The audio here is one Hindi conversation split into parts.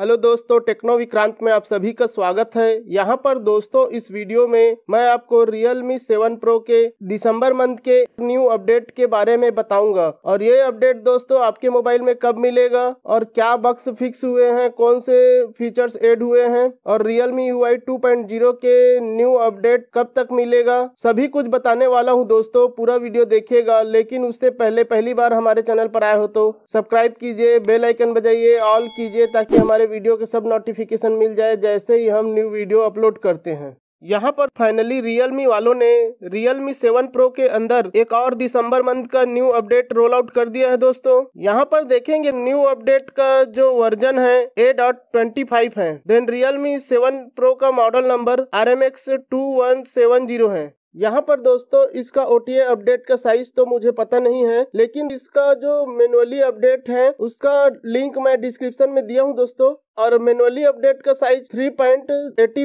हेलो दोस्तों टेक्नो विक्रांत में आप सभी का स्वागत है यहाँ पर दोस्तों इस वीडियो में मैं आपको रियल मी सेवन प्रो के दिसंबर मंथ के न्यू अपडेट के बारे में बताऊंगा और ये अपडेट दोस्तों आपके मोबाइल में कब मिलेगा और क्या बक्स फिक्स हुए हैं कौन से फीचर्स ऐड हुए हैं और रियल मी यू आई के न्यू अपडेट कब तक मिलेगा सभी कुछ बताने वाला हूँ दोस्तों पूरा वीडियो देखेगा लेकिन उससे पहले पहली बार हमारे चैनल पर आए हो तो सब्सक्राइब कीजिए बेलाइकन बजाइए ऑल कीजिए ताकि हमारे वीडियो के सब नोटिफिकेशन मिल जाए जैसे ही हम न्यू वीडियो अपलोड करते हैं यहाँ पर फाइनली रियलमी वालों ने रियलमी सेवन प्रो के अंदर एक और दिसंबर मंथ का न्यू अपडेट रोल आउट कर दिया है दोस्तों यहाँ पर देखेंगे न्यू अपडेट का जो वर्जन है ए डॉट ट्वेंटी फाइव है देन रियलमी सेवन प्रो का model number R M X two one seven zero है यहाँ पर दोस्तों इसका ओ अपडेट का साइज तो मुझे पता नहीं है लेकिन इसका जो मेनुअली अपडेट है उसका लिंक मैं डिस्क्रिप्शन में दिया हूँ दोस्तों और मेनुअली अपडेट का साइज 3.84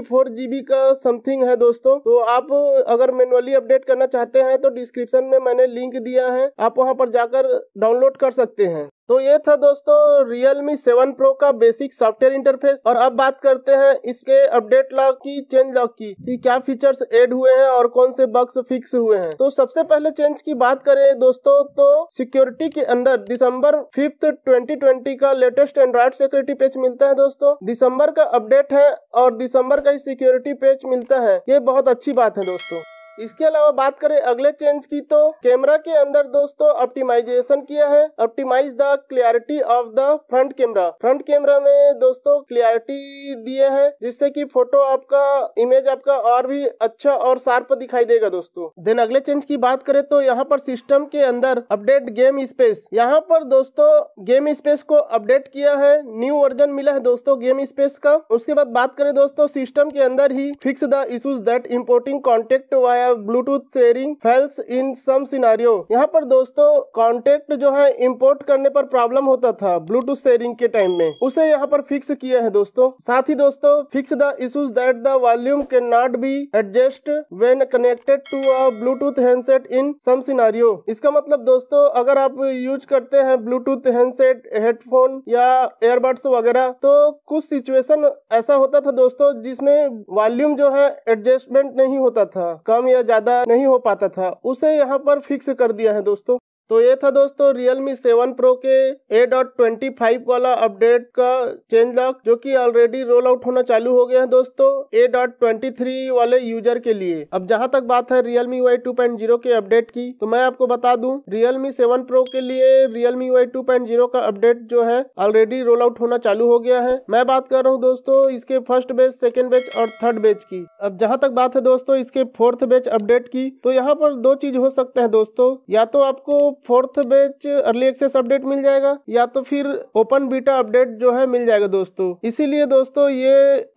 पॉइंट जीबी का समथिंग है दोस्तों तो आप अगर मेनुअली अपडेट करना चाहते हैं तो डिस्क्रिप्शन में मैंने लिंक दिया है आप वहाँ पर जाकर डाउनलोड कर सकते हैं तो ये था दोस्तों Realme 7 Pro का बेसिक सॉफ्टवेयर इंटरफेस और अब बात करते हैं इसके अपडेट लॉक की चेंज लॉक की कि क्या फीचर्स ऐड हुए हैं और कौन से बग्स फिक्स हुए हैं तो सबसे पहले चेंज की बात करें दोस्तों तो सिक्योरिटी के अंदर दिसंबर फिफ्थ 2020 का लेटेस्ट एंड्रॉइड सिक्योरिटी पेज मिलता है दोस्तों दिसंबर का अपडेट है और दिसंबर का ही सिक्योरिटी पेज मिलता है ये बहुत अच्छी बात है दोस्तों इसके अलावा बात करें अगले चेंज की तो कैमरा के अंदर दोस्तों ऑप्टिमाइजेशन किया है optimise the clarity of the front camera front camera में दोस्तों क्लियरिटी दिए है जिससे कि फोटो आपका इमेज आपका और भी अच्छा और शार्प दिखाई देगा दोस्तों देन अगले चेंज की बात करें तो यहाँ पर सिस्टम के अंदर अपडेट गेम स्पेस यहाँ पर दोस्तों गेम स्पेस को अपडेट किया है न्यू वर्जन मिला है दोस्तों गेम स्पेस का उसके बाद बात करें दोस्तों सिस्टम के अंदर ही fix the issues that importing contact via have Bluetooth sharing fails in some scenario यहाँ पर दोस्तों कॉन्टेक्ट जो है इम्पोर्ट करने पर प्रॉब्लम होता था ब्लूटूथ शेयरिंग के टाइम में उसे यहाँ पर फिक्स किया है दोस्तों साथ ही दोस्तों fix the issues that the volume can not be adjust when connected to a Bluetooth handset in some scenario इसका मतलब दोस्तों अगर आप यूज करते हैं ब्लूटूथ हैंडसेट हेडफोन या एयरबड्स वगैरह तो कुछ सिचुएशन ऐसा होता था दोस्तों जिसमें वॉल्यूम जो है एडजस्टमेंट नहीं होता था कम या ज्यादा नहीं हो पाता था उसे यहाँ पर फिक्स कर दिया है दोस्तों तो ये था दोस्तों Realme 7 Pro के ए फाइव वाला अपडेट का चेंज लॉक जो कि ऑलरेडी रोल आउट होना चालू हो गया है दोस्तों ए थ्री वाले यूजर के लिए अब जहां तक बात है Realme UI 2.0 के अपडेट की तो मैं आपको बता दूं Realme 7 Pro के लिए Realme UI 2.0 का अपडेट जो है ऑलरेडी रोल आउट होना चालू हो गया है मैं बात कर रहा हूँ दोस्तों इसके फर्स्ट बेच सेकेंड बेच और थर्ड बेच की अब जहाँ तक बात है दोस्तों इसके फोर्थ बेच अपडेट की तो यहाँ पर दो चीज हो सकते हैं दोस्तों या तो आपको fourth batch early access update मिल जाएगा या तो फिर ओपन बीटा अपडेट जो है मिल जाएगा दोस्तों इसीलिए दोस्तों ये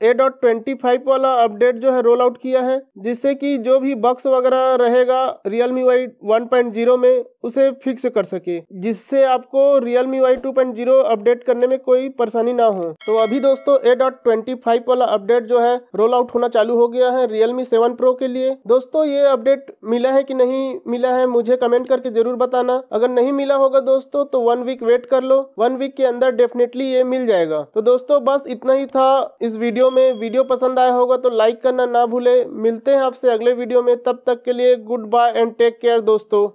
ए डॉट ट्वेंटी फाइव वाला अपडेट जो है रोल आउट किया है जिससे कि जो भी बक्स वगैरह रहेगा Realme UI one point zero में उसे फिक्स कर सके जिससे आपको Realme UI two point zero update करने में कोई परेशानी ना हो तो अभी दोस्तों ए डॉट ट्वेंटी फाइव वाला अपडेट जो है रोल आउट होना चालू हो गया है रियल मी सेवन प्रो के लिए दोस्तों ये अपडेट मिला है कि नहीं मिला है मुझे कमेंट करके जरूर बताना बताना अगर नहीं मिला होगा दोस्तों तो वन वीक वेट कर लो वन वीक के अंदर डेफिनेटली ये मिल जाएगा तो दोस्तों बस इतना ही था इस वीडियो में वीडियो पसंद आया होगा तो लाइक करना ना भूले मिलते हैं आपसे अगले वीडियो में तब तक के लिए goodbye and take care दोस्तों